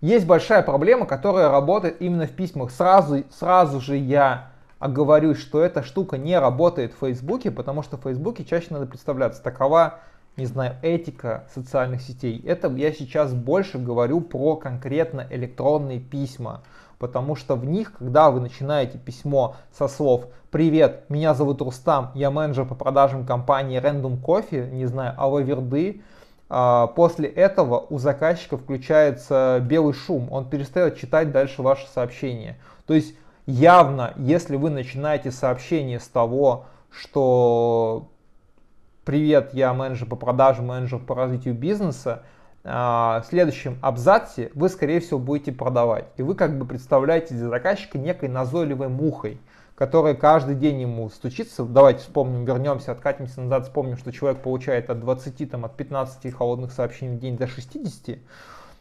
Есть большая проблема, которая работает именно в письмах. Сразу, сразу же я оговорюсь, что эта штука не работает в Фейсбуке, потому что в Фейсбуке чаще надо представляться. Такова, не знаю, этика социальных сетей. Это я сейчас больше говорю про конкретно электронные письма. Потому что в них, когда вы начинаете письмо со слов «Привет, меня зовут Рустам, я менеджер по продажам компании Random Coffee», не знаю, Алаверды, Верды, а, после этого у заказчика включается белый шум, он перестает читать дальше ваше сообщение. То есть явно, если вы начинаете сообщение с того, что «Привет, я менеджер по продажам, менеджер по развитию бизнеса», а, в следующем абзаце вы, скорее всего, будете продавать. И вы как бы представляете для заказчика некой назойливой мухой, которые каждый день ему стучится. Давайте вспомним, вернемся, откатимся назад, вспомним, что человек получает от 20, там, от 15 холодных сообщений в день до 60.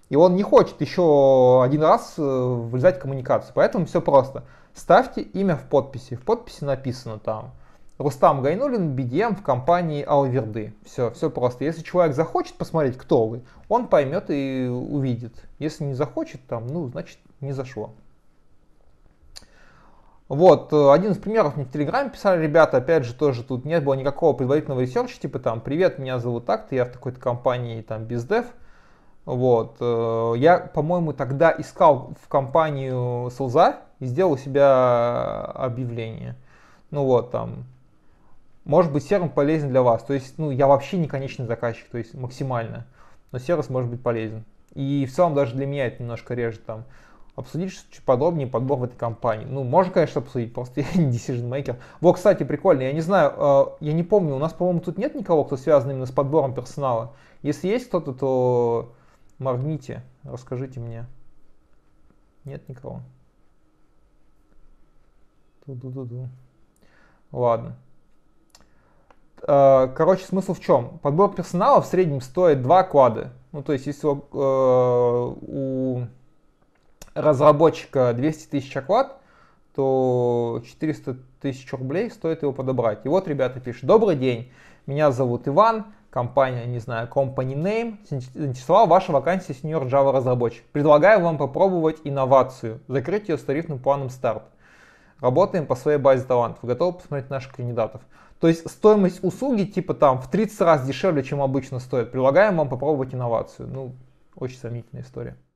И он не хочет еще один раз э, влезать в коммуникацию. Поэтому все просто. Ставьте имя в подписи. В подписи написано там Рустам Гайнулин, BDM в компании Алверды. Все, все просто. Если человек захочет посмотреть, кто вы, он поймет и увидит. Если не захочет, там, ну, значит, не зашло. Вот, э, один из примеров мне в Телеграме писали ребята, опять же, тоже тут не было никакого предварительного ресерча, типа там, привет, меня зовут так-то, я в такой-то компании, там, бездев. Вот, э, я, по-моему, тогда искал в компанию Солза и сделал у себя объявление. Ну вот, там, может быть, сервис полезен для вас. То есть, ну, я вообще не конечный заказчик, то есть максимально. Но сервис может быть полезен. И в целом даже для меня это немножко режет там обсудить чуть подробнее подбор в этой компании. Ну, можно, конечно, обсудить, просто я не decision maker. Во, кстати, прикольно, я не знаю, э, я не помню, у нас, по-моему, тут нет никого, кто связан именно с подбором персонала. Если есть кто-то, то моргните, расскажите мне. Нет никого. Ту-ду-ду-ду. Ладно. Э, короче, смысл в чем? Подбор персонала в среднем стоит 2 клада. Ну, то есть, если э, у разработчика 200 тысяч оклад, то 400 тысяч рублей стоит его подобрать. И вот ребята пишут, добрый день, меня зовут Иван, компания, не знаю, Company Name, заинтересовала ваша вакансия Senior Java разработчик. Предлагаю вам попробовать инновацию, закрыть ее с тарифным планом старт. Работаем по своей базе талантов, готовы посмотреть наших кандидатов. То есть стоимость услуги типа там в 30 раз дешевле, чем обычно стоит. Предлагаем вам попробовать инновацию. Ну, очень сомнительная история.